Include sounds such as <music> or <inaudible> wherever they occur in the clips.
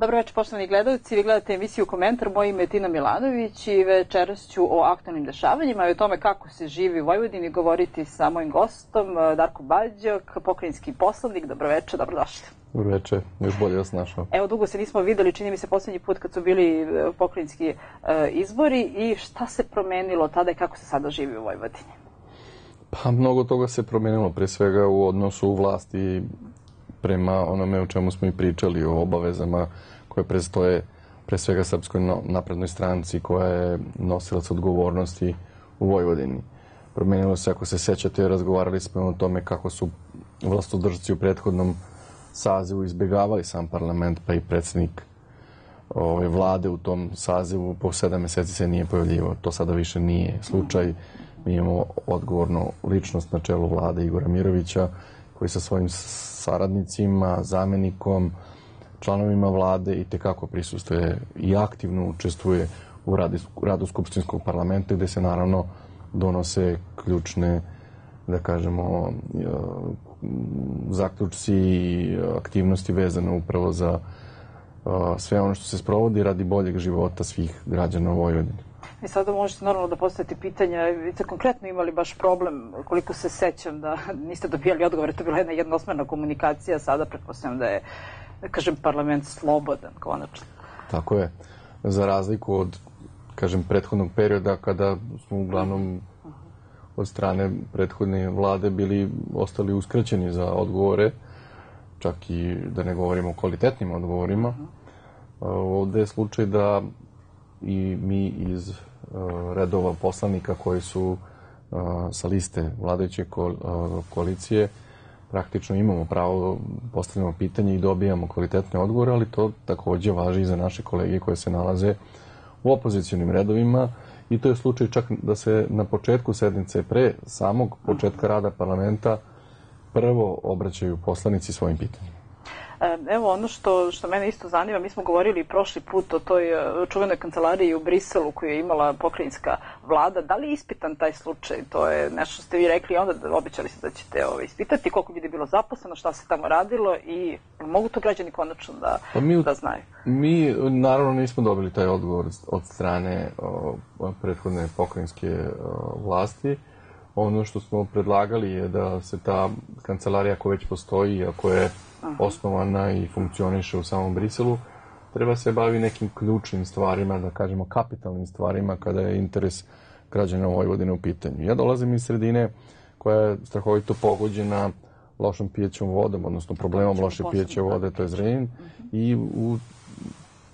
Dobro večer, poštovani gledalci. Vi gledate emisiju Komentar. Moje ime je Tina Milanović i večeras ću o aktualnim dešavanjima i o tome kako se živi u Vojvodini govoriti sa mojim gostom, eh, Darko Bađok, pokrajinski poslanik. Dobro večer, dobrodošli. Dobro večer, još bolje vas našao. Evo, dugo se nismo videli, čini mi se poslednji put kad su bili eh, pokrajinski eh, izbori i šta se promenilo tada i kako se sada živi u Vojvodini? Pa, mnogo toga se promenilo, pre svega u odnosu u vlasti prema onome o čemu smo i pričali, o obavezama koje predstoje pre svega Srpskoj naprednoj stranci koja je nosilac odgovornosti u Vojvodini. Promenilo se, ako se sećate, razgovarali smo o tome kako su vlastodržci u prethodnom sazivu izbjegavali sam parlament, pa i predsednik ove, ovaj, vlade u tom sazivu po sedam meseci se nije pojavljivo. To sada više nije slučaj. Mi imamo odgovornu ličnost na čelu vlade Igora Mirovića, koji sa svojim saradnicima, zamenikom, članovima vlade i tekako prisustuje i aktivno učestvuje u radi, radu Skupštinskog parlamenta gde se naravno donose ključne da kažemo e, zaključci i aktivnosti vezane upravo za e, sve ono što se sprovodi radi boljeg života svih građana Vojvodine. I sada možete normalno da postavite pitanja, vi ste konkretno imali baš problem, koliko se sećam da niste dobijali odgovore, to je bila jedna jednosmerna komunikacija, sada pretpostavljam da je da kažem, parlament slobodan, konačno. Tako je. Za razliku od, kažem, prethodnog perioda kada smo uglavnom od strane prethodne vlade bili ostali uskraćeni za odgovore, čak i da ne govorimo o kvalitetnim odgovorima. Ovde je slučaj da i mi iz e, redova poslanika koji su e, sa liste vladajuće e, koalicije praktično imamo pravo, da postavljamo pitanje i dobijamo kvalitetne odgovore, ali to takođe važi i za naše kolege koje se nalaze u opozicijonim redovima i to je slučaj čak da se na početku sednice pre samog početka rada parlamenta prvo obraćaju poslanici svojim pitanjima. Evo ono što, što mene isto zanima, mi smo govorili prošli put o toj e, čuvenoj kancelariji u Briselu koju je imala pokrinjska vlada. Da li je ispitan taj slučaj? To je nešto ste vi rekli, onda da obećali ste da ćete ovo ovaj, ispitati koliko ljudi bilo zaposleno, šta se tamo radilo i mogu to građani konačno da, pa mi, da znaju? Mi naravno nismo dobili taj odgovor od strane o, prethodne pokrinjske o, vlasti ono što smo predlagali je da se ta kancelarija koja već postoji, ako je osnovana i funkcioniše u samom Briselu, treba se bavi nekim ključnim stvarima, da kažemo kapitalnim stvarima kada je interes građana Vojvodine u pitanju. Ja dolazim iz sredine koja je strahovito pogođena lošom pijećom vodom, odnosno problemom loše pijeće vode, da, to je Zrenjanin, i u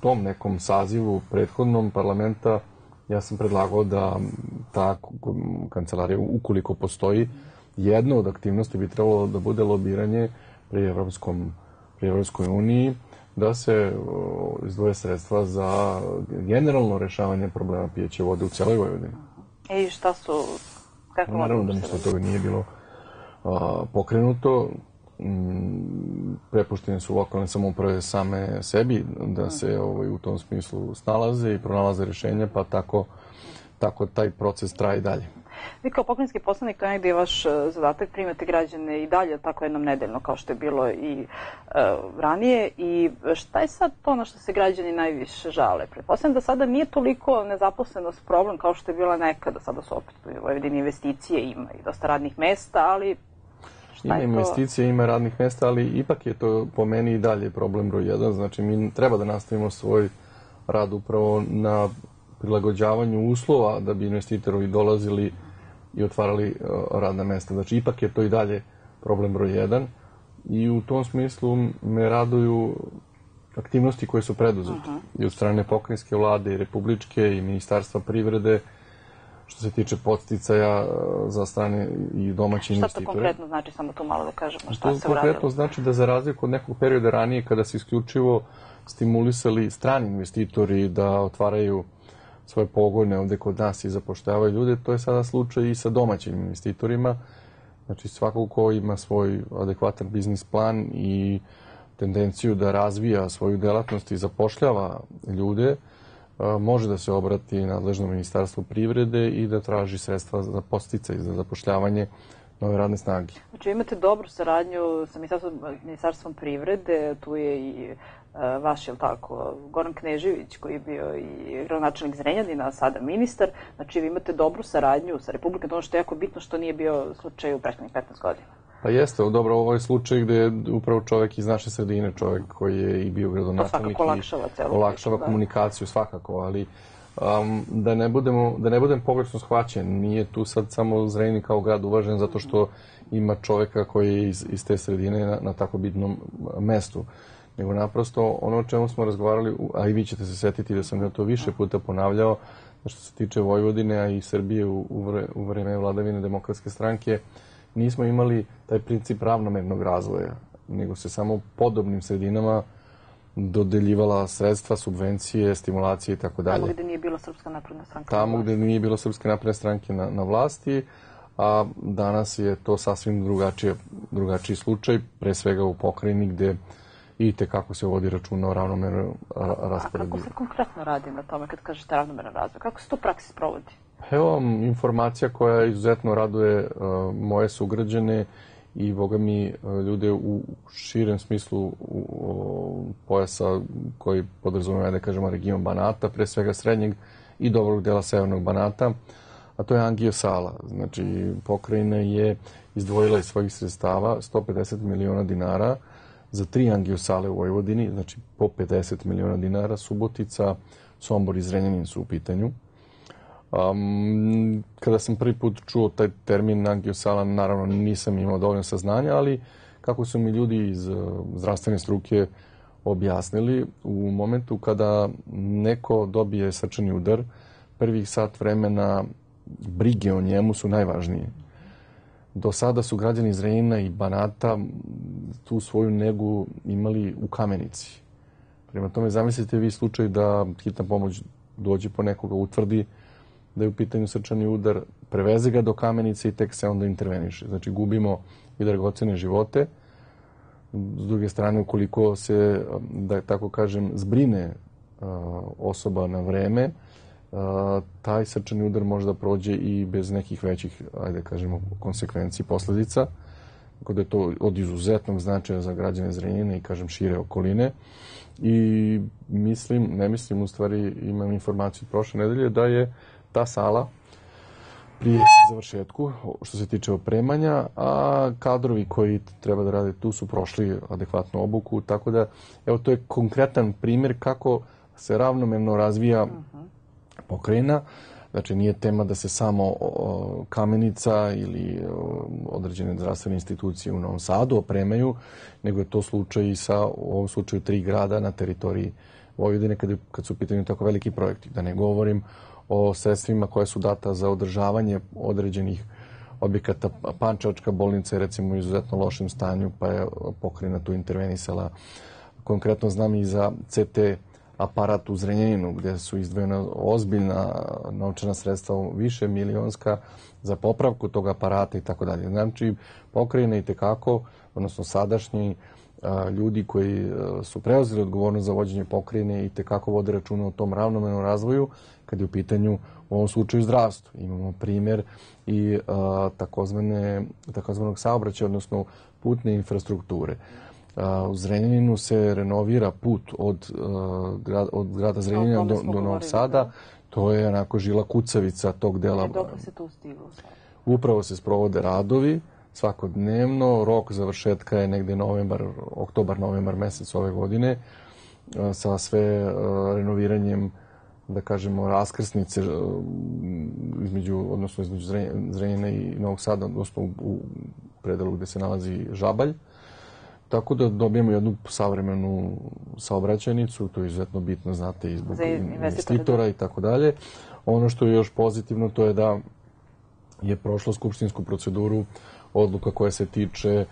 tom nekom sazivu prethodnom parlamenta ja sam predlagao da ta kancelarija, ukoliko postoji, jedna od aktivnosti bi trebalo da bude lobiranje pri Evropskom, pri Evropskoj uniji, da se izdvoje sredstva za generalno rešavanje problema pijeće vode u celoj Vojvodini. E, i šta su... Kako Naravno da ništa toga nije bilo a, pokrenuto m, mm, prepuštene su lokalne samouprave same sebi da, da se ovaj, u tom smislu snalaze i pronalaze rešenja, pa tako, tako taj proces traje dalje. Vi kao pokrinjski poslanik, to negde je vaš e, zadatak primati da građane i dalje tako jednom nedeljno kao što je bilo i e, ranije i šta je sad to na što se građani najviše žale? Pretpostavljam da sada nije toliko nezaposlenost problem kao što je bila nekada, sada su opet u Vojvodini investicije ima i dosta radnih mesta, ali Ima pa investicije, ima radnih mesta, ali ipak je to po meni i dalje problem broj jedan. Znači, mi treba da nastavimo svoj rad upravo na prilagođavanju uslova da bi investitori dolazili i otvarali e, radna mesta. Znači, ipak je to i dalje problem broj jedan i u tom smislu me raduju aktivnosti koje su preduzete i od strane pokrajinske vlade i republičke i ministarstva privrede, što se tiče podsticaja e, za strane i domaće šta investitore. Šta to konkretno znači, samo to malo da kažemo, šta to se uradilo? konkretno znači da za razliku od nekog perioda ranije kada se isključivo stimulisali strani investitori da otvaraju svoje pogone ovde kod nas i zapošljavaju ljude, to je sada slučaj i sa domaćim investitorima. Znači svako ko ima svoj adekvatan biznis plan i tendenciju da razvija svoju delatnost i zapošljava ljude, može da se obrati nadležno ministarstvo privrede i da traži sredstva za i za zapošljavanje nove radne snage. Znači imate dobru saradnju sa ministarstvom, ministarstvom privrede, tu je i e, vaš, jel tako, Goran Knežević, koji je bio i gradonačelnik Zrenjanina, a sada ministar. Znači, vi imate dobru saradnju sa Republikom, ono što je jako bitno, što nije bio slučaj u prethodnih 15 godina. Pa jeste, dobro, ovo je slučaj gde je upravo čovek iz naše sredine, čovek koji je i bio gradonačelnik. Pa olakšava i olakšava da. komunikaciju svakako, ali um, da, ne budemo, da ne budem pogrešno shvaćen, nije tu sad samo Zrenjanin kao grad uvažen zato što ima čoveka koji je iz, iz te sredine na, na tako bitnom mestu nego naprosto ono o čemu smo razgovarali, a i vi ćete se setiti da sam ja to više puta ponavljao, što se tiče Vojvodine, a i Srbije u, u vreme vladavine demokratske stranke, nismo imali taj princip ravnomernog razvoja, nego se samo podobnim sredinama dodeljivala sredstva, subvencije, stimulacije i tako dalje. Tamo gde nije bilo Srpska napredna stranka. Tamo gde nije bilo Srpska napredna stranke na, na vlasti, a danas je to sasvim drugačije, drugačiji slučaj, pre svega u pokrajini gde i te kako se vodi računa o ravnomernom rasporedu. A kako se konkretno radi na tome kad kažete ravnomeran razvoj? Kako se to praksis provodi? Evo vam informacija koja izuzetno raduje e, moje sugrađane i boga mi e, ljude u širem smislu pojasa koji podrazumeva da kažemo region Banata, pre svega srednjeg i dobrog dela severnog Banata, a to je angiosala. Znači, pokrajina je izdvojila iz svojih sredstava 150 miliona dinara za tri angiosale u Vojvodini, znači po 50 miliona dinara, Subotica, Sombor i Zrenjanin su u pitanju Um, kada sam prvi put čuo taj termin angiosalan, naravno nisam imao dovoljno saznanja, ali kako su mi ljudi iz eh, zdravstvene struke objasnili, u momentu kada neko dobije srčani udar, prvih sat vremena brige o njemu su najvažnije. Do sada su građani Zrejina i Banata tu svoju negu imali u kamenici. Prema tome, zamislite vi slučaj da hitna pomoć dođe po nekoga, utvrdi da je u pitanju srčani udar, preveze ga do kamenice i tek se onda interveniše. Znači gubimo i dragocene živote. S druge strane, ukoliko se, da tako kažem, zbrine osoba na vreme, taj srčani udar može da prođe i bez nekih većih, ajde kažemo, konsekvenci i posledica. Tako da je to od izuzetnog značaja za građane zrenjene i, kažem, šire okoline. I mislim, ne mislim, u stvari imam informaciju prošle nedelje da je ta sala pri završetku što se tiče opremanja, a kadrovi koji treba da rade tu su prošli adekvatnu obuku, tako da evo to je konkretan primjer kako se ravnomerno razvija pokrena. Znači nije tema da se samo o, kamenica ili o, određene zdravstvene institucije u Novom Sadu opremaju, nego je to slučaj i sa, u ovom slučaju, tri grada na teritoriji Vojvodine kad, kad su u pitanju tako veliki projekti. Da ne govorim o sredstvima koje su data za održavanje određenih objekata. Pančevačka bolnica je recimo u izuzetno lošem stanju, pa je pokrina tu intervenisala. Konkretno znam i za CT aparat u Zrenjaninu, gde su izdvojena ozbiljna novčana sredstva, više milionska, za popravku tog aparata i tako dalje. Znači, pokrajina i tekako, odnosno sadašnji ljudi koji e, su preuzeli odgovornost za vođenje pokrajine i tekako vode računa o tom ravnomenom razvoju kad je u pitanju u ovom slučaju zdravstvo. Imamo primer i takozvane, takozvanog saobraćaja, odnosno putne infrastrukture. U Zrenjaninu se renovira put od, e, od grada Zrenjanina do, do Novog Sada. Da. To je onako žila kucavica tog dela. E, dokle se tu stiglo? Upravo se sprovode radovi. Uh, svakodnevno. Rok završetka je negde novembar, oktobar, novembar mesec ove godine e, sa sve e, renoviranjem da kažemo raskrsnice e, između odnosno između Zrenjana i Novog Sada odnosno u predelu gde se nalazi Žabalj. Tako da dobijemo jednu savremenu saobraćajnicu, to je izuzetno bitno, znate, i zbog investitora i tako dalje. Ono što je još pozitivno, to je da je prošlo skupštinsku proceduru odluka koja se tiče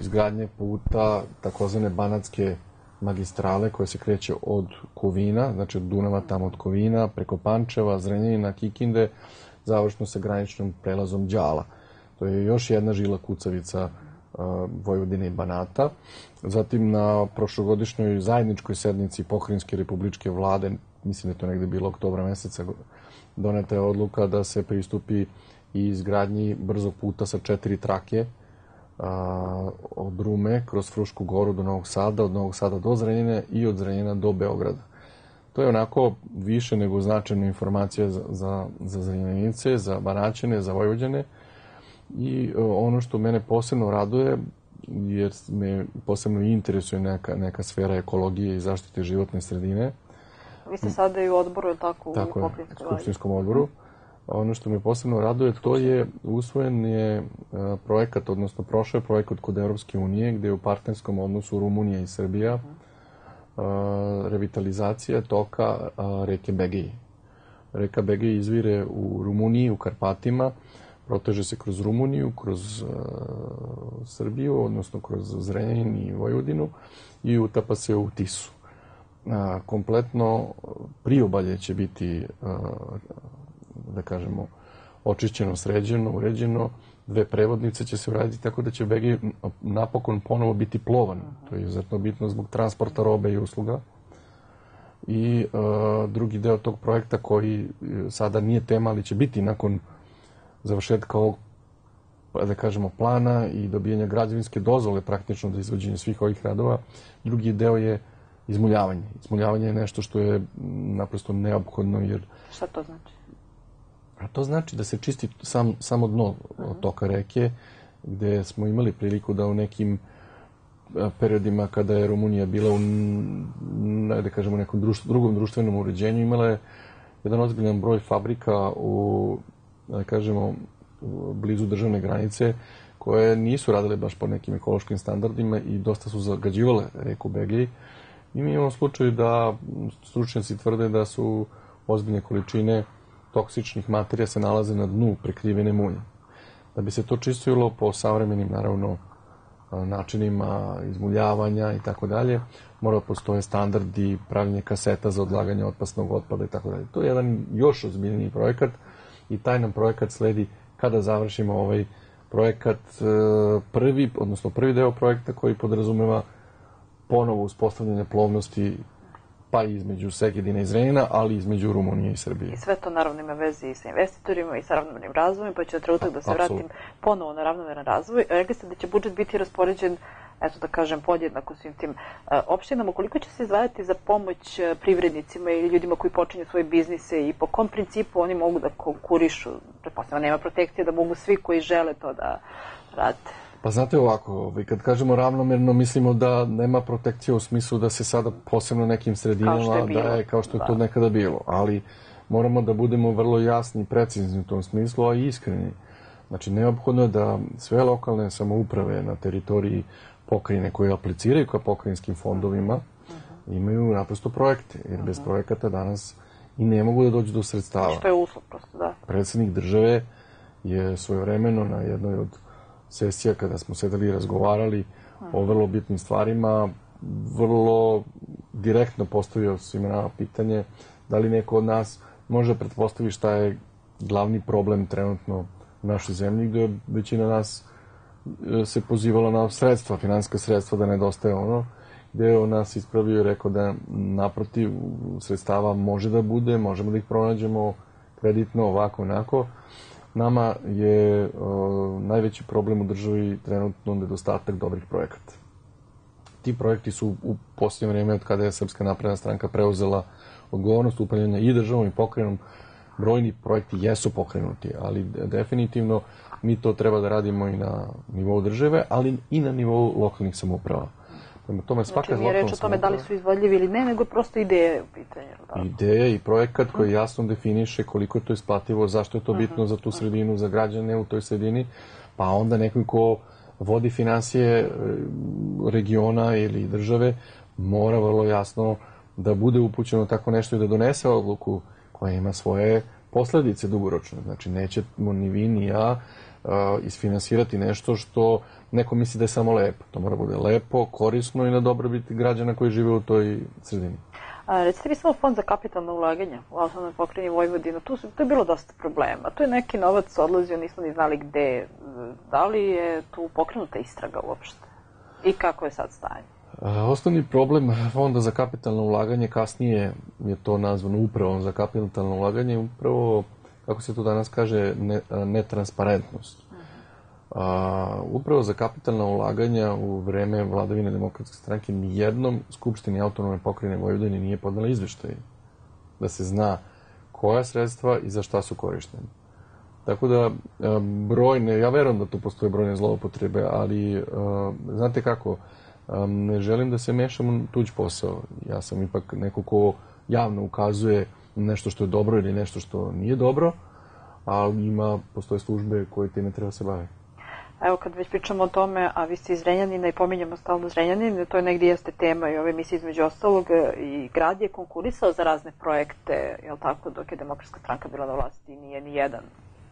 izgradnje puta takozvane banatske magistrale koja se kreće od Kovina, znači od Dunava tamo od Kovina, preko Pančeva, Zrenjanina, Kikinde, završno sa graničnom prelazom Đala. To je još jedna žila kucavica Vojvodine i Banata. Zatim na prošlogodišnjoj zajedničkoj sednici Pokrajinske republičke vlade, mislim da je to negde bilo oktobra meseca, doneta je odluka da se pristupi i izgradnji brzog puta sa četiri trake a, od Rume kroz Frušku goru do Novog Sada, od Novog Sada do Zrenjine i od Zrenjina do Beograda. To je onako više nego značajna informacija za, za, za Zrenjanice, za Banaćene, za Vojvođane i e, ono što mene posebno raduje jer me posebno interesuje neka, neka sfera ekologije i zaštite životne sredine. Vi ste sada i u odboru, tako, tako u Skupštinskom odboru. Ono što me posebno raduje to je usvojen je e, projekat, odnosno prošao je projekat kod Europske unije gde je u partnerskom odnosu Rumunija i Srbija mhm. revitalizacija toka reke Begeji. Reka Begeji izvire u Rumuniji, u Karpatima, proteže se kroz Rumuniju, kroz e, Srbiju, odnosno kroz Zrenjanin i Vojvodinu i utapa se u Tisu. Kompletno priobalje će biti e, da kažemo, očišćeno, sređeno, uređeno, dve prevodnice će se uraditi tako da će Begej napokon ponovo biti plovan. To je izuzetno bitno zbog transporta robe i usluga. I uh, drugi deo tog projekta koji e, sada nije tema, ali će biti nakon završetka ovog pa da kažemo plana i dobijanja građevinske dozvole praktično za izvođenje svih ovih radova. Drugi deo je izmuljavanje. Izmuljavanje je nešto što je naprosto neophodno jer... Šta to znači? A to znači da se čisti sam, samo dno mhm. toka reke, gde smo imali priliku da u nekim periodima kada je Rumunija bila u, da kažemo, nekom društvo, drugom društvenom uređenju, imala je jedan ozbiljan broj fabrika u, da kažemo, blizu državne granice, koje nisu radile baš po nekim ekološkim standardima i dosta su zagađivale reku Begej. I mi imamo slučaj da stručnjaci tvrde da su ozbiljne količine toksičnih materija se nalaze na dnu prekrivene munje. Da bi se to čistilo po savremenim, naravno, načinima izmuljavanja i tako dalje, mora postoje standardi pravljenje kaseta za odlaganje otpasnog otpada i tako dalje. To je jedan još ozbiljniji projekat i taj nam projekat sledi kada završimo ovaj projekat e, prvi, odnosno prvi deo projekta koji podrazumeva ponovo uspostavljanje plovnosti pa između Segedina i Zrenjina, ali između Rumunije i Srbije. I sve to naravno ima veze i sa investitorima i sa ravnomernim razvojem, pa ću na trenutak da se Absolut. vratim ponovo na ravnomeran razvoj. Rekli ste da će budžet biti raspoređen eto da kažem, podjednako svim tim e, opštinama, koliko će se izdvajati za pomoć e, privrednicima i ljudima koji počinju svoje biznise i po kom principu oni mogu da konkurišu, pretpostavljamo, nema protekcije da mogu svi koji žele to da rade. Pa znate ovako, ovaj, kad kažemo ravnomerno, mislimo da nema protekcije u smislu da se sada posebno nekim sredinama kao daje kao što je da. to nekada bilo. Ali moramo da budemo vrlo jasni i precizni u tom smislu, a i iskreni. Znači, neophodno je da sve lokalne samouprave na teritoriji pokrajine koje apliciraju ka pokrajinskim fondovima mhm. imaju naprosto projekte, jer bez mhm. projekata danas i ne mogu da dođu do sredstava. Što je uslov prosto, da. Predsednik države je svojevremeno na jednoj od sesija kada smo sedeli i razgovarali o vrlo bitnim stvarima, vrlo direktno postavio svima nama pitanje da li neko od nas može pretpostavi šta je glavni problem trenutno u našoj zemlji, gde većina nas e, se pozivala na sredstva, finanska sredstva, da nedostaje ono, gde je on nas ispravio i rekao da naprotiv sredstava može da bude, možemo da ih pronađemo kreditno, ovako, onako nama je uh, najveći problem u državi trenutno nedostatak dobrih projekata. Ti projekti su u posljednje vreme od kada je Srpska napredna stranka preuzela odgovornost upravljanja i državom i pokrenom, brojni projekti jesu pokrenuti, ali definitivno mi to treba da radimo i na nivou države, ali i na nivou lokalnih samouprava Prema tome, znači, svaka znači, nije reč o tome da li su izvodljivi ili ne, nego je prosto ideja u pitanju. Da. Ideja i projekat koji mhm. jasno definiše koliko je to isplativo, zašto je to bitno uh mhm. -huh. za tu mhm. sredinu, za građane u toj sredini, pa onda neko ko vodi financije e, regiona ili države mora vrlo jasno da bude upućeno tako nešto i da donese odluku koja ima svoje posledice dugoročne. Znači, nećemo ni vi ni ja uh, isfinansirati nešto što neko misli da je samo lepo. To mora bude lepo, korisno i na biti građana koji žive u toj sredini. A, recite mi samo fond za kapitalno ulaganje u autonomnoj pokrajini Vojvodina. Tu, su, to je bilo dosta problema. Tu je neki novac odlazio, nismo ni znali gde. Da li je tu pokrenuta istraga uopšte? I kako je sad stanje? Osnovni problem Fonda za kapitalno ulaganje, kasnije je to nazvano upravom za kapitalno ulaganje, upravo, kako se to danas kaže, ne, netransparentnost. A, upravo za kapitalna ulaganja u vreme vladavine demokratske stranke nijednom Skupštini autonome pokrajine Vojvodine nije podnala izveštaj da se zna koja sredstva i za šta su korištene. Tako da, e, brojne, ja verujem da tu postoje brojne zloupotrebe, ali e, znate kako, e, ne želim da se mešam u tuđ posao. Ja sam ipak neko ko javno ukazuje nešto što je dobro ili nešto što nije dobro, ali ima, postoje službe koje time treba da se baviti evo kad već pričamo o tome, a vi ste iz Zrenjanina i pominjamo stalno Zrenjanin, to je negdje jeste tema i ove emisije između ostalog e, i grad je konkurisao za razne projekte, je li tako, dok je demokratska stranka bila na vlasti i nije ni jedan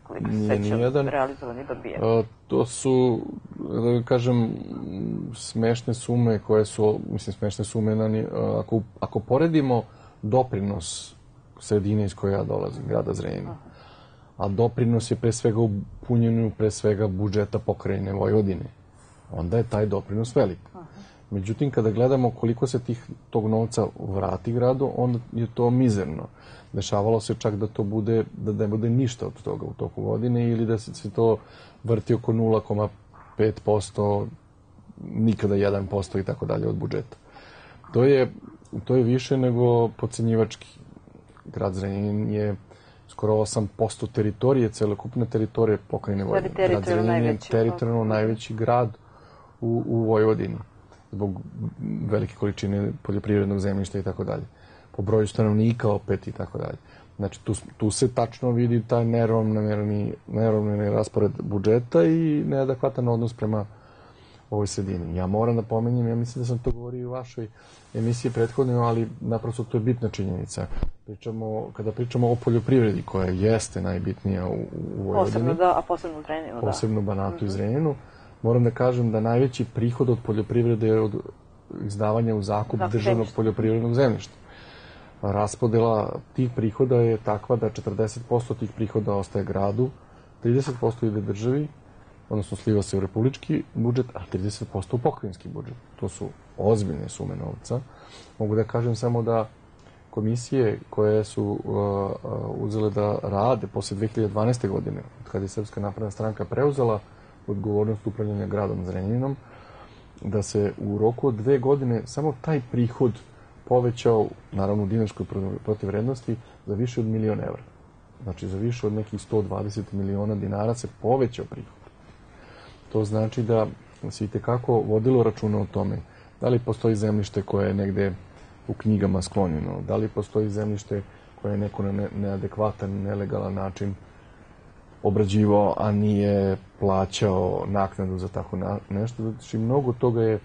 koliko se sećam, realizovan i dobijen. A, to su, da kažem, smešne sume koje su, mislim, smešne sume, na, ako, ako poredimo doprinos sredine iz koje ja dolazim, grada Zrenjanina, a doprinos je pre svega u punjenju pre svega budžeta pokrajine Vojvodine. Onda je taj doprinos velik. Međutim, kada gledamo koliko se tih, tog novca vrati gradu, onda je to mizerno. Dešavalo se čak da to bude, da ne bude ništa od toga u toku godine ili da se to vrti oko 0,5%, nikada 1% i tako dalje od budžeta. To je, to je više nego pocenjivački. Grad Zrenjanin je skoro 8% teritorije, celokupne teritorije pokrajine Vojvodine. Teritorijalno grad Zrenjanin najveći, teritorijalno najveći grad u, u Vojvodini zbog velike količine poljoprivrednog zemljišta i tako dalje. Po broju stanovnika opet i tako dalje. Znači, tu, tu se tačno vidi taj neravnomerni raspored budžeta i neadekvatan odnos prema ovoj sredini. Ja moram da pomenjem, ja mislim da sam to govorio i u vašoj emisiji prethodnoj, ali naprosto to je bitna činjenica. Pričamo, kada pričamo o poljoprivredi, koja jeste najbitnija u, u Vojvodini. Posebno da, a posebno u Zrenjinu, da. Posebno Banatu mm -hmm. i mhm. Zrenjinu. Moram da kažem da najveći prihod od poljoprivrede je od izdavanja u zakup da, državnog zemljišta. poljoprivrednog zemljišta. Raspodela tih prihoda je takva da 40% tih prihoda ostaje gradu, 30% ide državi, odnosno sliva se u republički budžet, a 30% u pokrajinski budžet. To su ozbiljne sume novca. Mogu da kažem samo da komisije koje su uh, uh uzele da rade posle 2012. godine, od kada je Srpska napredna stranka preuzela odgovornost upravljanja gradom Zrenjinom, da se u roku od dve godine samo taj prihod povećao, naravno u dinarskoj protivrednosti, za više od milion evra. Znači, za više od nekih 120 miliona dinara se povećao prihod to znači da se i tekako vodilo računa o tome da li postoji zemljište koje je negde u knjigama sklonjeno, da li postoji zemljište koje je neko na neadekvatan, nelegalan način obrađivao, a nije plaćao naknadu za tako na, nešto. Znači, mnogo toga je,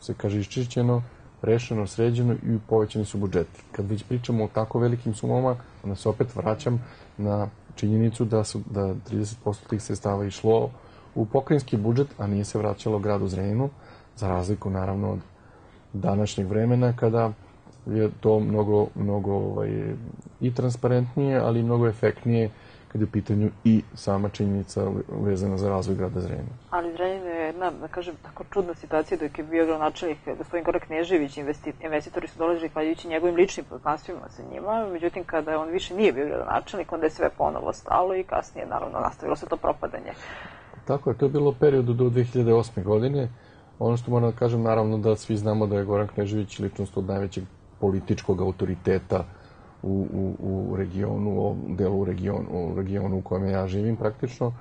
se kaže, iščišćeno, rešeno, sređeno i povećani su budžeti. Kad već pričamo o tako velikim sumama, onda se opet vraćam na činjenicu da su da 30% tih sredstava išlo u pokrajinski budžet, a nije se vraćalo gradu Zreninu, za razliku naravno od današnjeg vremena kada je to mnogo, mnogo ovaj, i transparentnije, ali i mnogo efektnije kad je u pitanju i sama činjenica vezana za razvoj grada Zrenina. Ali Zrenina je jedna, da kažem, tako čudna situacija dok je bio gradonačelnik gospodin Gora Knežević, investitori su dolazili hvaljujući njegovim ličnim poznanstvima sa njima, međutim kada on više nije bio gradonačelnik, onda je sve ponovo stalo i kasnije naravno nastavilo se to propadanje. Tako je, to je bilo u periodu do 2008. godine. Ono što moram da kažem, naravno da svi znamo da je Goran Knežević ličnost od najvećeg političkog autoriteta u, u, u regionu, u delu regionu, u regionu u kojem ja živim praktično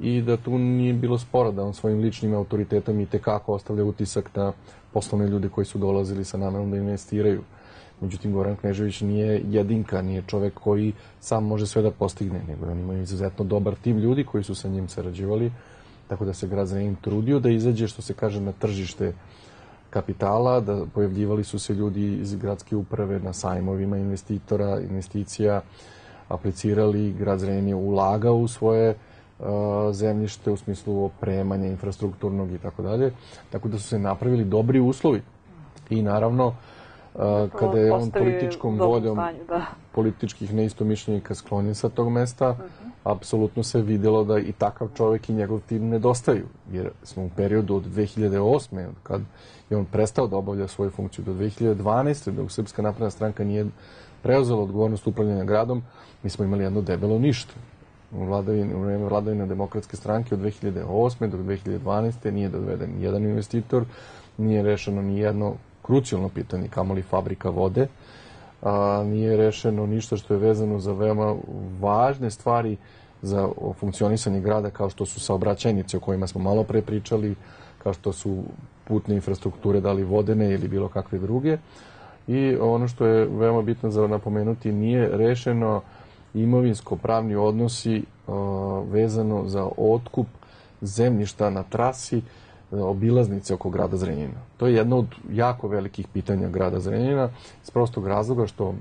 i da tu nije bilo spora da on svojim ličnim autoritetom i tekako ostavlja utisak na poslovne ljude koji su dolazili sa namerom da investiraju. Uh, Međutim, Goran Knežević nije jedinka, nije čovek koji sam može sve da postigne, nego on ima izuzetno dobar tim ljudi koji su sa njim sarađivali, tako da se grad za njim trudio da izađe, što se kaže, na tržište kapitala, da pojavljivali su se ljudi iz gradske uprave na sajmovima investitora, investicija, aplicirali, grad Zrenin je ulagao u svoje uh, zemljište u smislu opremanja infrastrukturnog i tako dalje, tako da su se napravili dobri uslovi i naravno kada je on političkom voljom stanju, da. političkih neistomišljenika sklonjen sa tog mesta, uh mhm. -huh. apsolutno se videlo da i takav čovek i njegov tim nedostaju. Jer smo u periodu od 2008. kad je on prestao da obavlja svoju funkciju do 2012. dok Srpska napredna stranka nije preuzela odgovornost upravljanja gradom, mi smo imali jedno debelo ništa. U, vladavine, u vreme vladavine demokratske stranke od 2008. do 2012. nije doveden jedan investitor, nije rešeno ni jedno krucijalno pitanje, kamoli fabrika vode, a, nije rešeno ništa što je vezano za veoma važne stvari za funkcionisanje grada kao što su saobraćajnice o kojima smo malo pre pričali, kao što su putne infrastrukture, da li vodene ili bilo kakve druge. I ono što je veoma bitno za napomenuti, nije rešeno imovinsko-pravni odnosi a, vezano za otkup zemljišta na trasi obilaznice oko grada Zrenjina. To je jedno od jako velikih pitanja grada Zrenjina iz prostog razloga što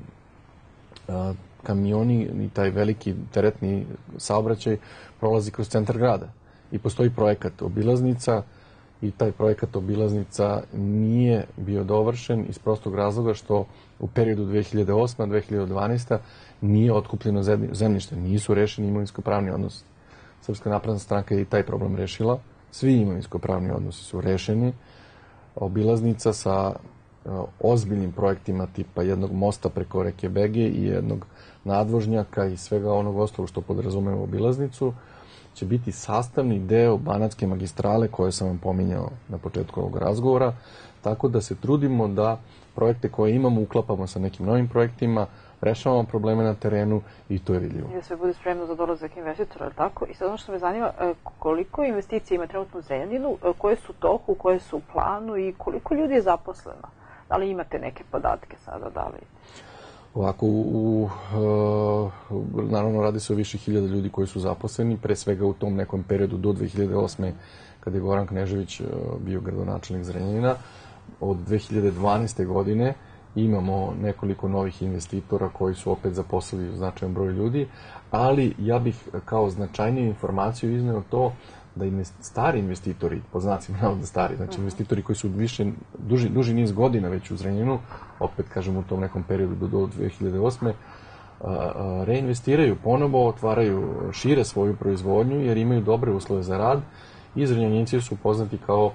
kamioni i taj veliki teretni saobraćaj prolazi kroz centar grada. I postoji projekat obilaznica i taj projekat obilaznica nije bio dovršen iz prostog razloga što u periodu 2008-2012 nije otkupljeno zemljište, nisu rešeni imovinsko-pravni odnosi. Srpska napredna stranka je i taj problem rešila Svi imovinsko-pravni odnosi su rešeni. Obilaznica sa e, ozbiljnim projektima tipa jednog mosta preko reke Bege i jednog nadvožnjaka i svega onog ostalog što podrazumeva obilaznicu će biti sastavni deo banatske magistrale koje sam vam pominjao na početku ovog razgovora, tako da se trudimo da projekte koje imamo uklapamo sa nekim novim projektima, rešavamo probleme na terenu i to je vidljivo. I da sve bude spremno za dolazak investitora, ali tako? I sad ono što me zanima, e, koliko investicija ima trenutno u Zrenjaninu, e, koje su toku, koje su u planu i koliko ljudi je zaposleno? Da li imate neke podatke sada, da li... Ovako, u, u, e, naravno radi se o više hiljada ljudi koji su zaposleni, pre svega u tom nekom periodu do 2008. kada je Goran Knežević bio gradonačelnik Zrenjanina, od 2012. godine imamo nekoliko novih investitora koji su opet zaposlili značajan broj ljudi, ali ja bih e, kao značajniju informaciju izneo to da investi, stari investitori, po znacima navoda stari, znači mhm. investitori koji su više, duži, duži niz godina već u Zrenjinu, opet kažem u tom nekom periodu do 2008 e, e, reinvestiraju ponovo, otvaraju, šire svoju proizvodnju jer imaju dobre uslove za rad i Zrenjaninci su poznati kao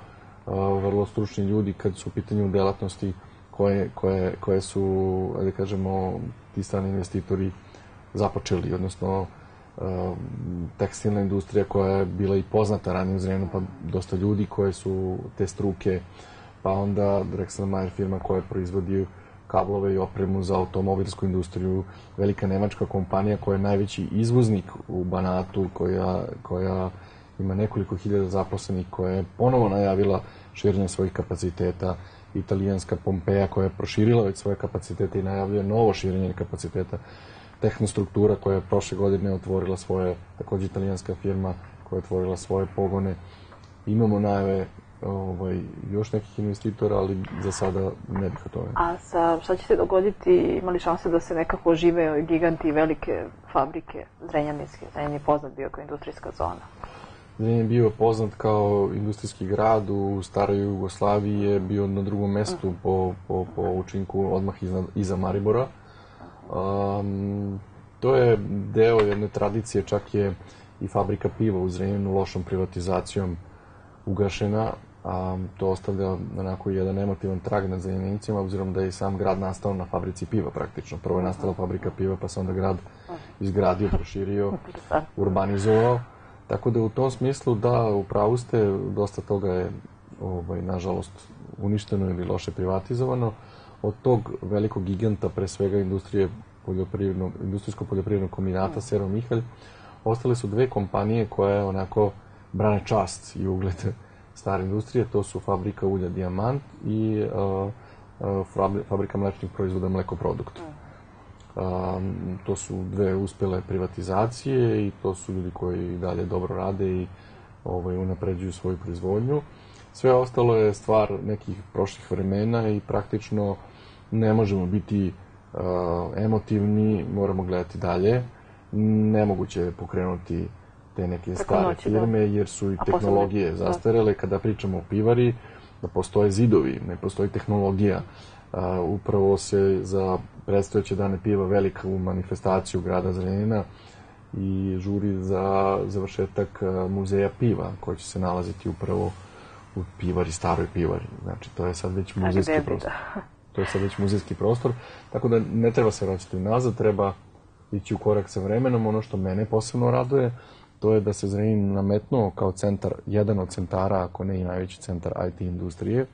vrlo stručni ljudi kad su u pitanju delatnosti koje, koje, koje su, da kažemo, ti strani investitori započeli, odnosno um, tekstilna industrija koja je bila i poznata ranije u Zrenu, pa dosta ljudi koje su te struke, pa onda Drexel Mayer firma koja je proizvodi kablove i opremu za automobilsku industriju, velika nemačka kompanija koja je najveći izvoznik u Banatu, koja, koja ima nekoliko hiljada zaposlenih, koja je ponovo najavila širenje svojih kapaciteta, italijanska Pompeja koja je proširila već svoje kapacitete i najavljuje novo širenje kapaciteta. Tehnostruktura koja je prošle godine otvorila svoje, takođe italijanska firma koja je otvorila svoje pogone. Imamo najave ovaj, još nekih investitora, ali za sada ne bih o tome. A sa, šta će se dogoditi, imali šanse da se nekako ožive giganti velike fabrike Zrenjaninske, Zrenjanin je poznat bio kao industrijska zona? Zrenjanin je bio poznat kao industrijski grad u staroj Jugoslaviji je bio na drugom mestu mhm. po, po, po učinku odmah iznad, iza Maribora. Um, to je deo jedne tradicije, čak je i fabrika piva u Zrenjaninu lošom privatizacijom ugašena, a to ostavlja onako jedan emotivan trag na Zrenjanincima, obzirom da je sam grad nastao na fabrici piva praktično. Prvo je nastala mhm. fabrika piva, pa se onda grad mhm. izgradio, proširio, <laughs> urbanizovao. Tako da u tom smislu da, u pravu ste, dosta toga je ovaj, nažalost uništeno ili loše privatizovano. Od tog velikog giganta, pre svega industrije poljoprivrednog, industrijsko-poljoprivrednog kombinata mm. Sero Mihalj, ostale su dve kompanije koje onako brane čast i ugled <laughs> stare industrije, to su fabrika ulja Diamant i uh, fabrika mlečnih proizvoda Mlekoprodukt. Mm to su dve uspele privatizacije i to su ljudi koji dalje dobro rade i ovaj, unapređuju svoju proizvodnju. Sve ostalo je stvar nekih prošlih vremena i praktično ne možemo biti uh, emotivni, moramo gledati dalje. Nemoguće je pokrenuti te neke Tako stare noći, da. firme, da. jer su i A tehnologije posle... Da. zastarele. Kada pričamo o pivari, da postoje zidovi, ne postoji tehnologija. Uh, uh, upravo se za predstojeće dane piva velika u manifestaciju grada Zrenina i žuri za završetak muzeja piva koji će se nalaziti upravo u pivari, staroj pivari. Znači, to je sad već muzejski Debida. prostor. To je sad već muzejski prostor, tako da ne treba se vraćati nazad, treba ići u korak sa vremenom. Ono što mene posebno raduje, to je da se Zrenin nametnuo kao centar, jedan od centara, ako ne i najveći centar IT industrije,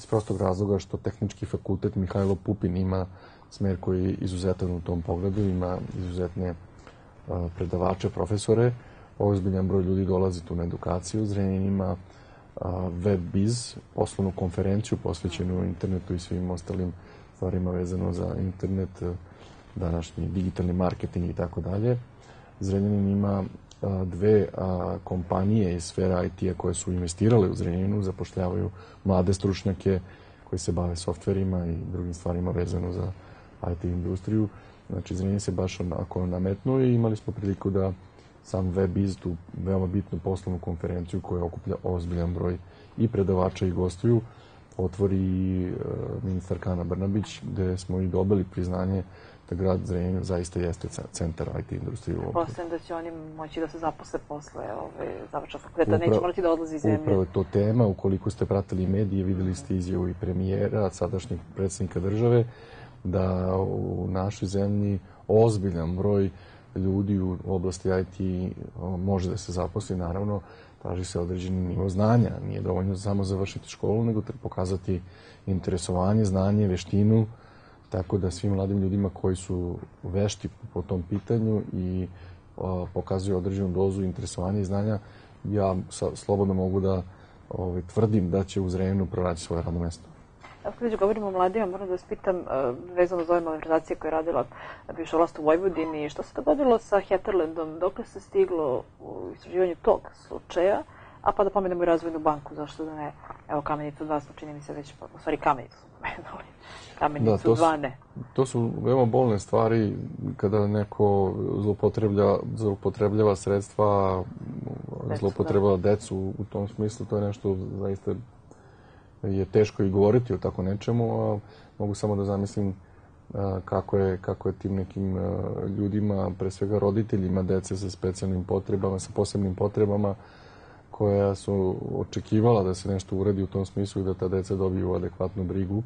iz prostog razloga što tehnički fakultet Mihajlo Pupin ima smer koji je izuzetan u tom pogledu, ima izuzetne uh, predavače, profesore, ozbiljan broj ljudi dolazi tu na edukaciju, Zrenin ima uh, WebBiz, poslovnu konferenciju posvećenu internetu i svim ostalim stvarima vezano za internet, uh, današnji digitalni marketing i tako dalje. Zrenjanin ima dve a, kompanije iz sfera IT-a koje su investirale u Zrenjaninu zapošljavaju mlade stručnjake koji se bave softverima i drugim stvarima vezano za IT industriju. Znači, Zrenjanin se baš onako nametnuo i imali smo priliku da sam WebIz, tu veoma bitnu poslovnu konferenciju koja okuplja ozbiljan broj i predavača i gostuju, otvori e, ministar Kana Brnabić, gde smo i dobili priznanje uh, da grad Zrenjanin zaista jeste centar IT industrije u ovom. da će oni moći da se zaposle posle ove, završa fakulteta, neće morati da odlazi iz zemlje. Upravo je to tema, ukoliko ste pratili medije, videli ste izjavu i premijera, sadašnjeg predsednika države, da u našoj zemlji ozbiljan broj ljudi u oblasti IT može da se zaposli, naravno, traži se određeni nivo znanja. Nije dovoljno samo završiti školu, nego pokazati interesovanje, znanje, veštinu, Tako da svim mladim ljudima koji su vešti po tom pitanju i pokazuju određenu dozu interesovanja i znanja, ja slobodno mogu da ovaj, tvrdim da će u Zrenjanu pronaći svoje radno mesto. Ako već govorimo o mladima, moram da vas pitam, vezano za ove malverzacije koje je radila bivša vlast u Vojvodini, šta se dogodilo sa Heterlandom? Dokle se stiglo u istraživanju tog slučaja? A pa da pomenemo i razvojnu banku, zašto da ne? Evo, kamenicu od vas, čini mi se već, u stvari kamenicu spomenuli. Kamenicu da, to, 12. to su veoma bolne stvari kada neko zloupotreblja, zloupotrebljava sredstva, decu, zloupotrebljava da. decu u tom smislu. To je nešto zaista je teško i govoriti o tako nečemu, a mogu samo da zamislim kako je, kako je tim nekim ljudima, pre svega roditeljima dece sa specijalnim potrebama, sa posebnim potrebama, koja su očekivala da se nešto uradi u tom smislu i da ta deca dobiju adekvatnu brigu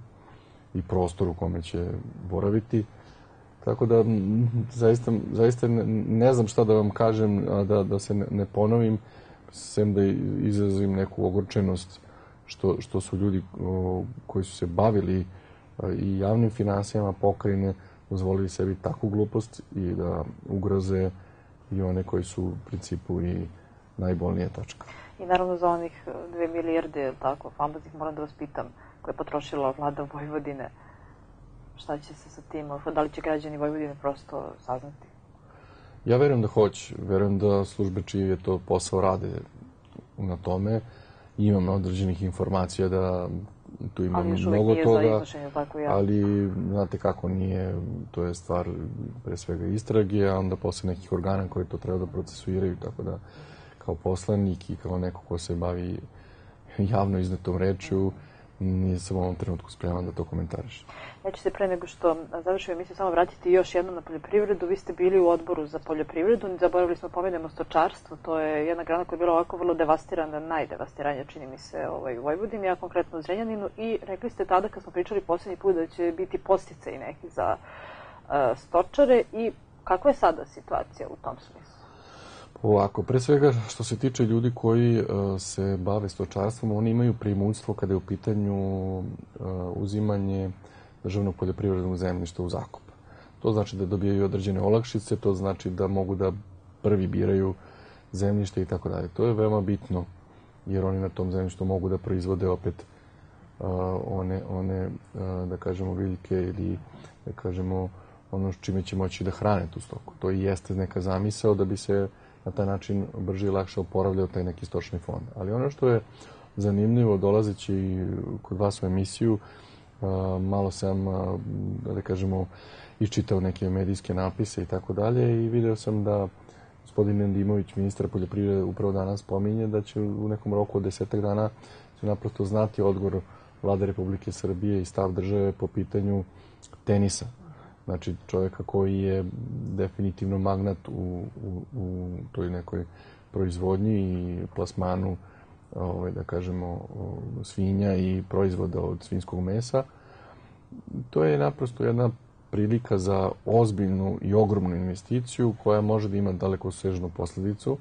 i prostor u kome će boraviti. Tako da zaista, zaista ne znam šta da vam kažem, a da, da se ne ponovim, sem da izrazim neku ogorčenost što, što su ljudi koji su se bavili i javnim finansijama pokrine dozvolili sebi takvu glupost i da ugroze i one koji su u principu i najbolnije tačka. I naravno za onih 2 e, milijarde, tako, famoznih, moram da vas pitam, koje je potrošila vlada Vojvodine, šta će se sa tim, e, da li će građani Vojvodine prosto saznati? Ja verujem da hoće, verujem da službe čiji je to posao rade na tome. Imam određenih informacija da tu ima mnogo toga, tako ja. ali znate kako nije, to je stvar pre svega istrage, a onda posle nekih organa koji to treba da procesuiraju, tako da kao poslanik i kao neko ko se bavi javno iznetom reču, nisam u ovom trenutku spreman da to komentariš. Ja ću se pre nego što završim emisiju samo vratiti još jednom na poljoprivredu. Vi ste bili u odboru za poljoprivredu, ne zaboravili smo pomenemo stočarstvo, to je jedna grana koja je bila ovako vrlo devastirana, najdevastiranija čini mi se ovaj, u Vojvodini, a konkretno u Zrenjaninu i rekli ste tada kad smo pričali poslednji put da će biti postice i neki za uh, stočare i kakva je sada situacija u tom smislu? Ovako, pre svega što se tiče ljudi koji e, se bave stočarstvom, oni imaju primunstvo kada je u pitanju e, uzimanje državnog poljoprivrednog zemljišta u zakup. To znači da dobijaju određene olakšice, to znači da mogu da prvi biraju zemljište i tako dalje. To je veoma bitno jer oni na tom zemljištu mogu da proizvode opet e, one, one da kažemo, biljke ili da kažemo ono s čime će moći da hrane tu stoku. To i jeste neka zamisao da bi se uh, na taj način brže i lakše oporavljao taj neki stočni fond. Ali ono što je zanimljivo, dolazeći kod vas u emisiju, malo sam, da kažemo, iščitao neke medijske napise i tako dalje i video sam da gospodin Endimović, ministar poljoprivrede, upravo danas pominje da će u nekom roku od desetak dana će naprosto znati odgovor vlade Republike Srbije i stav države po pitanju tenisa znači čovjeka koji je definitivno magnat u, u, u toj nekoj proizvodnji i plasmanu ovaj, da kažemo svinja i proizvoda od svinskog mesa to je naprosto jedna prilika za ozbiljnu i ogromnu investiciju koja može da ima daleko svežnu posledicu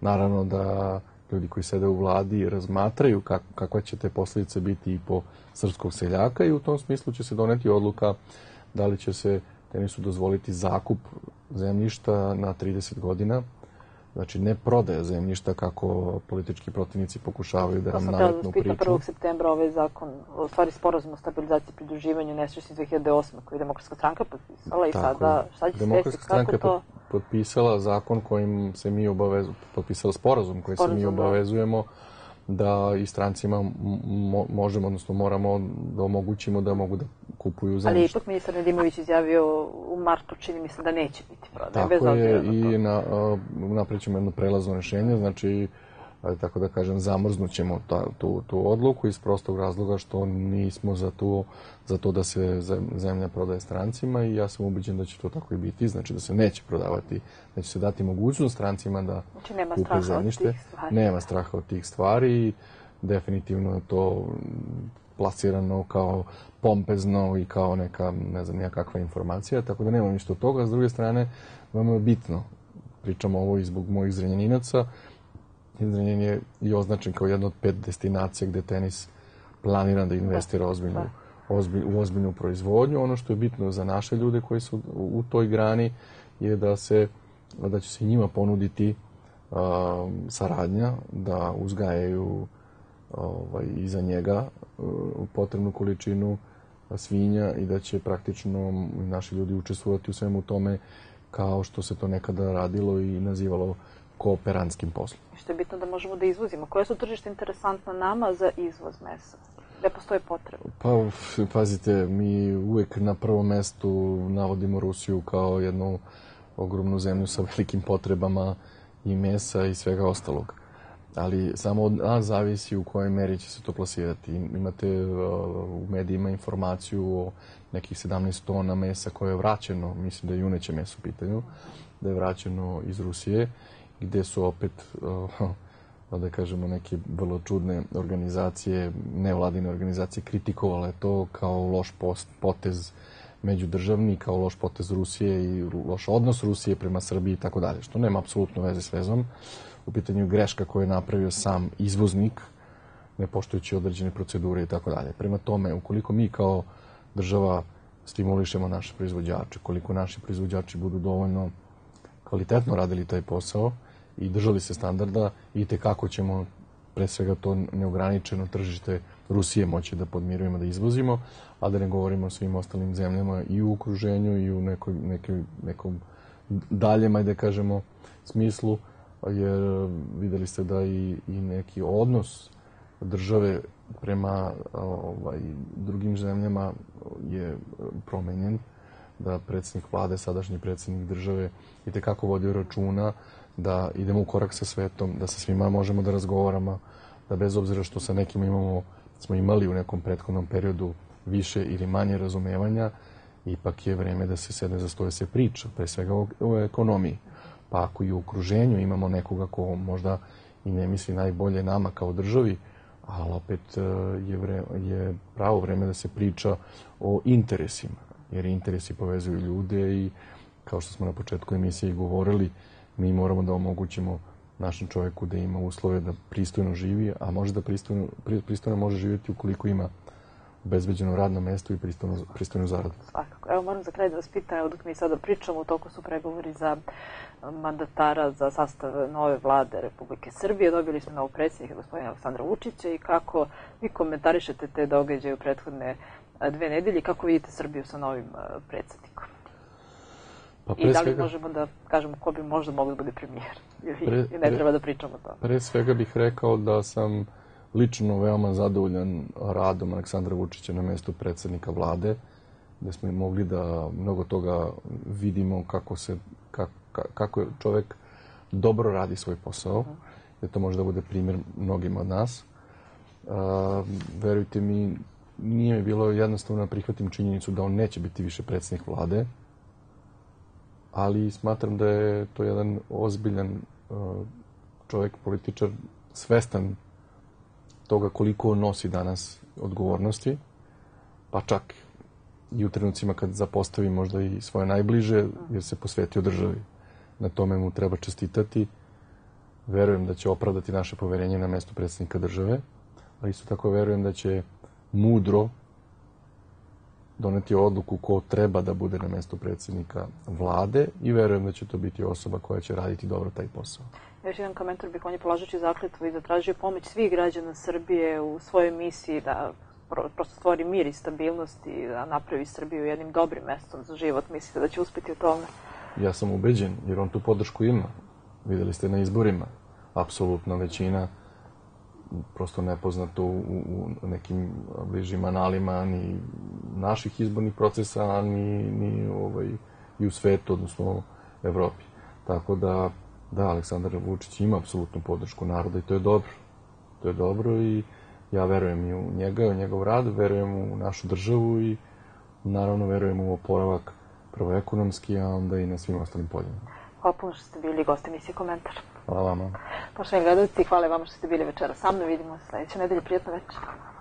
naravno da ljudi koji sede u vladi razmatraju kako, kakva će te posledice biti i po srpskog seljaka i u tom smislu će se doneti odluka uh, da li će se tenisu dozvoliti zakup zemljišta na 30 godina, znači ne prodaja zemljišta kako politički protivnici pokušavaju da nam nametnu priču. To sam 1. Da septembra ovaj zakon, u stvari sporazum o stabilizaciji i pridruživanju nesreći 2008. koji je demokratska stranka potpisala i sada, šta će se desiti, kako to... potpisala zakon kojim se mi obavezujemo, potpisala sporazum koji sporazum, se mi da. obavezujemo da da i strancima mo, možemo, odnosno moramo da omogućimo da mogu da kupuju zemljište. Ali ipak ministar Nedimović izjavio u martu, čini mi se da neće biti prodaje. Tako bez je i na, naprećemo jedno prelazno rešenje, znači ali tako da kažem, zamrznućemo ta, tu, tu odluku iz prostog razloga što nismo za to, za to da se zemlja prodaje strancima i ja sam ubiđen da će to tako i biti, znači da se neće prodavati, da će se dati mogućnost strancima da znači, nema kupe zemljište. Nema straha od tih stvari i definitivno je to plasirano kao pompezno i kao neka, ne znam, nijakakva informacija, tako da nema ništa od toga. S druge strane, vam je bitno, pričamo ovo i zbog mojih zrenjaninaca, Zrenjanin je i označen kao jedna od pet destinacija gde tenis planira da investira da, ozbiljno da ozbilj, u ozbiljnu proizvodnju. Ono što je bitno za naše ljude koji su u toj grani je da se da će se njima ponuditi uh, saradnja da uzgajaju ovaj i za njega uh, potrebnu količinu svinja i da će praktično naši ljudi učestvovati u svemu tome kao što se to nekada radilo i nazivalo kooperanskim poslom što je bitno da možemo da izvozimo. Koje su tržište interesantna nama za izvoz mesa? Gde postoje potreba? Pa, pazite, mi uvek na prvo mestu navodimo Rusiju kao jednu ogromnu zemlju sa velikim potrebama i mesa i svega ostalog. Ali samo od nas zavisi u kojoj meri će se to plasirati. Imate uh, u medijima informaciju o nekih 17 tona mesa koje je vraćeno, mislim da je juneće meso u pitanju, da je vraćeno iz Rusije gde su opet, <laughs> da kažemo, neke vrlo čudne organizacije, nevladine organizacije kritikovale to kao loš post, potez međudržavni, kao loš potez Rusije i loš odnos Rusije prema Srbiji i tako dalje, što nema apsolutno veze s vezom. U pitanju greška koju je napravio sam izvoznik, ne poštojući određene procedure i tako dalje. Prema tome, ukoliko mi kao država stimulišemo naše proizvođače, koliko naši proizvođači budu dovoljno kvalitetno radili taj posao, i držali se standarda i te kako ćemo pre svega to neograničeno tržište Rusije moći da podmirujemo, da izvozimo, a da ne govorimo o svim ostalim zemljama i u okruženju i u nekoj, nekoj, nekom daljem, ajde da kažemo, smislu, jer videli ste da i, i neki odnos države prema ovaj, drugim zemljama je promenjen, da predsednik vlade, sadašnji predsednik države i tekako vodio računa da idemo u korak sa svetom, da sa svima možemo da razgovaramo, da bez obzira što sa nekim imamo, smo imali u nekom prethodnom periodu više ili manje razumevanja, ipak je vreme da se sedne za stoje da se priča, pre svega o, o ekonomiji. Pa ako i u okruženju imamo nekoga ko možda i ne misli najbolje nama kao državi, ali opet e, je, vre, je pravo vreme da se priča o interesima, jer interesi povezuju ljude i kao što smo na početku emisije i govorili, mi moramo da omogućimo našem čovjeku da ima uslove da pristojno živi, a može da pristojno, pristojno može živjeti ukoliko ima obezbeđeno radno mesto i pristojnu, pristojnu zaradu. Svakako. Evo moram za kraj da vas pita, evo dok mi sada pričamo, u toku su pregovori za mandatara za sastav nove vlade Republike Srbije. Dobili smo novog predsjednika, gospodina Aleksandra Vučića i kako vi komentarišete te događaje u prethodne dve nedelje i kako vidite Srbiju sa novim predsjednikom? Pa I da li svega... možemo da kažemo ko bi možda mogli da bude premijer? <laughs> Ili I ne treba da pričamo to? Pre svega bih rekao da sam lično veoma zadovoljan radom Aleksandra Vučića na mestu predsednika vlade, gde da smo i mogli da mnogo toga vidimo kako se kako, kako kako čovek dobro radi svoj posao, mhm. jer to može da bude primjer mnogima od nas. A, verujte mi, nije mi bilo jednostavno da prihvatim činjenicu da on neće biti više predsednik vlade, ali smatram da je to jedan ozbiljan uh, čovjek, političar, svestan toga koliko nosi danas odgovornosti, pa čak i u trenucima kad zapostavi možda i svoje najbliže, jer se posvetio državi. Na tome mu treba čestitati. Verujem da će opravdati naše poverenje na mesto predsjednika države, ali isto tako verujem da će mudro donetio odluku ko treba da bude na mesto predsednika vlade i verujem da će to biti osoba koja će raditi dobro taj posao. Još jedan komentar bih, on je položeći zakletvu i zatražio pomoć svih građana Srbije u svojoj misiji da prosto stvori mir i stabilnost i da napravi Srbiju jednim dobrim mestom za život. Mislite da će uspeti u tome? Ja sam ubeđen, jer on tu podršku ima. Videli ste na izborima. Apsolutna većina prosto nepoznato u, u nekim bližim analima ni naših izbornih procesa, ni, ni ovaj, i u svetu, odnosno Evropi. Tako da, da, Aleksandar Vučić ima apsolutnu podršku naroda i to je dobro. To je dobro i ja verujem i u njega, i u njegov rad, verujem u našu državu i naravno verujem u oporavak prvo ekonomski, a onda i na svim ostalim poljima. Hvala puno što ste bili gosti emisije Komentar. Hvala vama. Poštovani gledalci, hvala vama što ste bili večera sa mnom. Vidimo se sledeće nedelje. Prijetno večer.